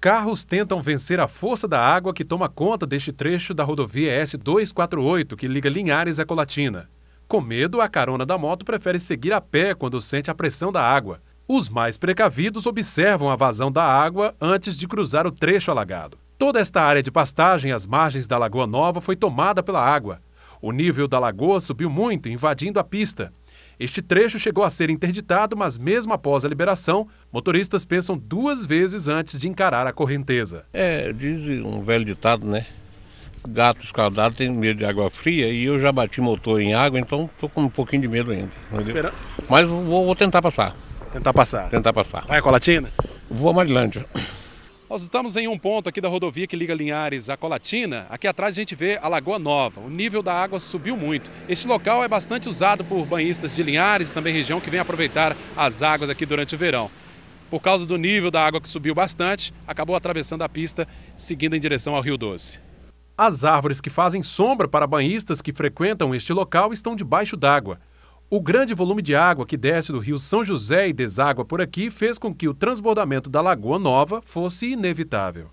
Carros tentam vencer a força da água que toma conta deste trecho da rodovia S248 que liga Linhares a Colatina. Com medo, a carona da moto prefere seguir a pé quando sente a pressão da água. Os mais precavidos observam a vazão da água antes de cruzar o trecho alagado. Toda esta área de pastagem às margens da Lagoa Nova foi tomada pela água. O nível da lagoa subiu muito, invadindo a pista. Este trecho chegou a ser interditado, mas mesmo após a liberação, motoristas pensam duas vezes antes de encarar a correnteza. É, diz um velho ditado, né? Gato escaldado tem medo de água fria e eu já bati motor em água, então tô com um pouquinho de medo ainda. Mas, eu... vou, vou tentar passar. Tentar passar. Tentar passar. Vai a Colatina? Vou a Marilândia. Nós estamos em um ponto aqui da rodovia que liga Linhares à Colatina. Aqui atrás a gente vê a Lagoa Nova. O nível da água subiu muito. Este local é bastante usado por banhistas de Linhares, também região que vem aproveitar as águas aqui durante o verão. Por causa do nível da água que subiu bastante, acabou atravessando a pista, seguindo em direção ao Rio Doce. As árvores que fazem sombra para banhistas que frequentam este local estão debaixo d'água. O grande volume de água que desce do rio São José e deságua por aqui fez com que o transbordamento da Lagoa Nova fosse inevitável.